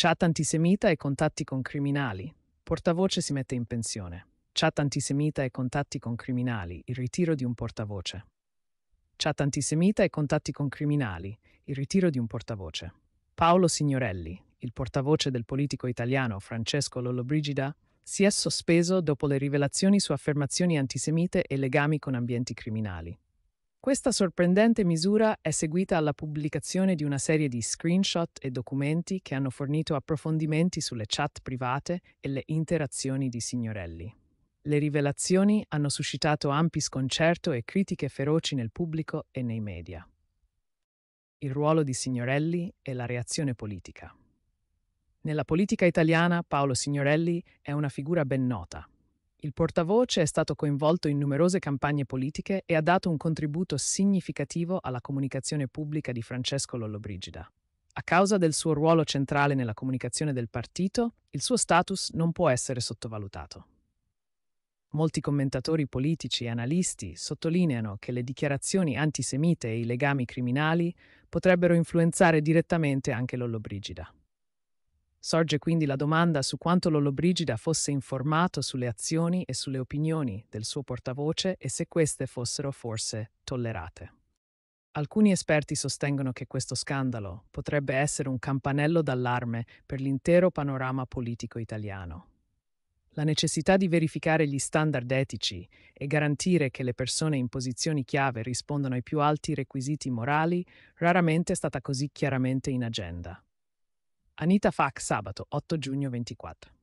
Chat antisemita e contatti con criminali. Portavoce si mette in pensione. Chat antisemita e contatti con criminali. Il ritiro di un portavoce. Chat antisemita e contatti con criminali. Il ritiro di un portavoce. Paolo Signorelli, il portavoce del politico italiano Francesco Lollobrigida, si è sospeso dopo le rivelazioni su affermazioni antisemite e legami con ambienti criminali. Questa sorprendente misura è seguita alla pubblicazione di una serie di screenshot e documenti che hanno fornito approfondimenti sulle chat private e le interazioni di signorelli. Le rivelazioni hanno suscitato ampi sconcerto e critiche feroci nel pubblico e nei media. Il ruolo di Signorelli e la reazione politica. Nella politica italiana Paolo Signorelli è una figura ben nota, il portavoce è stato coinvolto in numerose campagne politiche e ha dato un contributo significativo alla comunicazione pubblica di Francesco Lollobrigida. A causa del suo ruolo centrale nella comunicazione del partito, il suo status non può essere sottovalutato. Molti commentatori politici e analisti sottolineano che le dichiarazioni antisemite e i legami criminali potrebbero influenzare direttamente anche Lollobrigida. Sorge quindi la domanda su quanto Lollobrigida fosse informato sulle azioni e sulle opinioni del suo portavoce e se queste fossero forse tollerate. Alcuni esperti sostengono che questo scandalo potrebbe essere un campanello d'allarme per l'intero panorama politico italiano. La necessità di verificare gli standard etici e garantire che le persone in posizioni chiave rispondano ai più alti requisiti morali raramente è stata così chiaramente in agenda. Anita Fak, sabato 8 giugno 24.